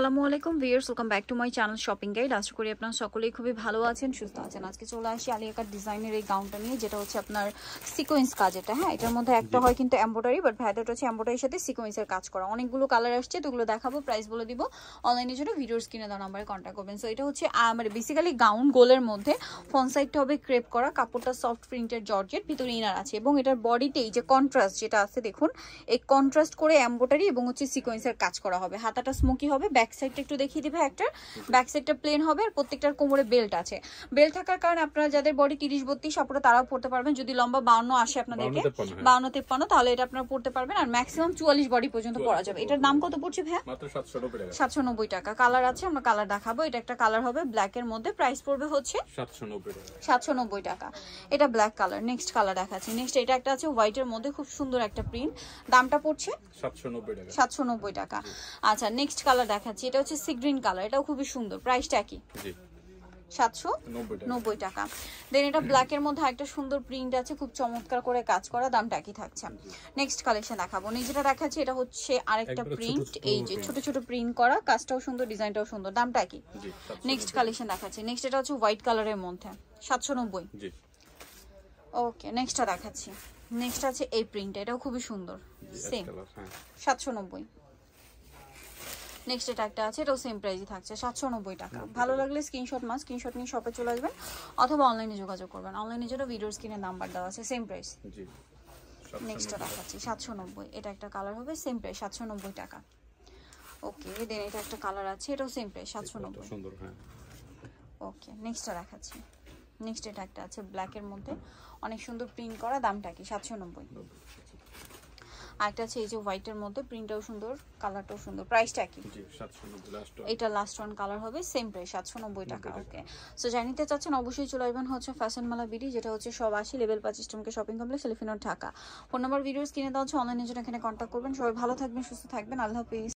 সালামু আলাইকুম viewers welcome back to my channel shopping guide আশা করি আপনার সকলেই খুবই ভালো আছেন সুস্থ আছেন আজকে চলে আসি আলিয়াকার ডিজাইনের এই গাউনটা নিয়ে যেটা হচ্ছে আপনার সিকোয়েন্স কাজ এটা হ্যাঁ এটার মধ্যে একটা হয় কিন্তু এম্বোডারি বাট ভ্যাদাটা হচ্ছে এম্বোডারির সাথে সিকোয়েন্সের কাজ করা অনেকগুলো কালার আসছে তোগুলো দেখাবো প্রাইস বলে দিব অনলাইনের জন্য ভিডিওস কিনে দেওয়া নাম্বারে কন্ট্যাক্ট করবেন সো এটা হচ্ছে মানে বেসিক্যালি গাউন গোলের মধ্যে ফন সাইডটা হবে ক্রেপ করা কাপড়টা সফট প্রিন্টের জর্জেট ভিতরে ইনার আছে এবং এটার বডিতেই যে কন্ট্রাস্ট যেটা আছে দেখুন এই কন্ট্রাস্ট করে এম্বোডারি এবং হচ্ছে সিকোয়েন্সের কাজ করা হবে হাতাটা স্মোকি হবে ব্যাক সাইডটা একটু দেখিয়ে দিবে একটা ব্যাক সাইডটা প্লেন হবে আর প্রত্যেকটার কোমরে বেল্ট আছে বেল্ট থাকার কারণে আপনারা যাদের বডি তিরিশ বত্রিশ আপনারা তারাও পড়তে পারবেন যদি লম্বা বাউন্ন আসে আপনাদেরকে বাউন্ন তেপ্পান্ন হ্যাঁ। তাহলে এটা আপনারা পড়তে পারবেন আর ম্যাক্সিমাম চুয়াল্লিশ বডি পর্যন্ত পড়া যাবে এটার দাম কত পড়ছে ভাইয়া সাতশো নব্বই টাকা কালার আছে আমরা কালার দেখাবো এটা একটা কালার হবে ব্ল্যাক এর মধ্যে প্রাইস পড়বে হচ্ছে সাতশো নব্বই টাকা এটা ব্ল্যাক কালার নেক্সট কালার দেখাচ্ছি নেক্সট এটা একটা আছে হোয়াইট এর মধ্যে খুব সুন্দর একটা প্রিন্ট দামটা পড়ছে সাতশো নব্বই টাকা আচ্ছা নেক্সট কালার দেখা দেখাচ্ছি এটা হচ্ছে সি গ্রিন কালার এটাও খুবই সুন্দর প্রাইসটা কি সাতশো নব্বই টাকা দেন এটা ব্ল্যাকের মধ্যে একটা সুন্দর প্রিন্ট আছে খুব চমৎকার করে কাজ করা দামটা একই থাকছে নেক্সট কালেকশন দেখাবো যেটা দেখাচ্ছি এটা হচ্ছে প্রিন্ট এই যে প্রিন্ট করা কাজটাও সুন্দর ডিজাইনটাও সুন্দর দামটা একই নেক্সট কালেকশন দেখাচ্ছি নেক্সট এটা হচ্ছে হোয়াইট কালারের মধ্যে সাতশো নব্বই ওকে নেক্সটটা দেখাচ্ছি নেক্সট এই প্রিন্টটা এটাও খুবই সুন্দর হ্যাঁ। সাতশো নব্বই নেক্সট এটা একটা আছে এটাও সেম প্রাইসই থাকছে সাতশো নব্বই টাকা ভালো লাগলে স্ক্রিনশট মাস স্ক্রিনশট নিয়ে শপে চলে আসবেন অথবা অনলাইনে যোগাযোগ করবেন অনলাইনে যেটা ভিডিওর স্ক্রিনের নাম্বার দেওয়া আছে সেম প্রাইস নেক্সট দেখাচ্ছি সাতশো নব্বই এটা একটা কালার হবে সেম প্রাইস সাতশো নব্বই টাকা ওকে দেন এটা একটা কালার আছে এটাও সেম প্রাইস সাতশো নব্বই ওকে নেক্সটটা হ্যাঁ। দেখাচ্ছি নেক্সট এটা একটা আছে ব্ল্যাকের মধ্যে অনেক সুন্দর প্রিন্ট করা দামটা কি সাতশো নব্বই আরেকটা আছে এই যে হোয়াইটের মধ্যে প্রিন্টটাও সুন্দর কালারটাও সুন্দর প্রাইসটা কি এটা লাস্ট ওয়ান কালার হবে সেম প্রাইস সাতশো নব্বই টাকা ওকে সো জানিতে চাচ্ছেন অবশ্যই চলে আসবেন হচ্ছে ফ্যাশন মালা বিডি যেটা হচ্ছে সব আশি লেভেল পাঁচ টমকে শপিং কমপ্লেক্স এলিফিনোর ঢাকা ফোন নাম্বার ভিডিওস কিনে দেওয়া হচ্ছে অনলাইনে জন্য এখানে কন্ট্যাক্ট করবেন সবাই ভালো থাকবেন সুস্থ থাকবেন আল্লাহ হাফিজ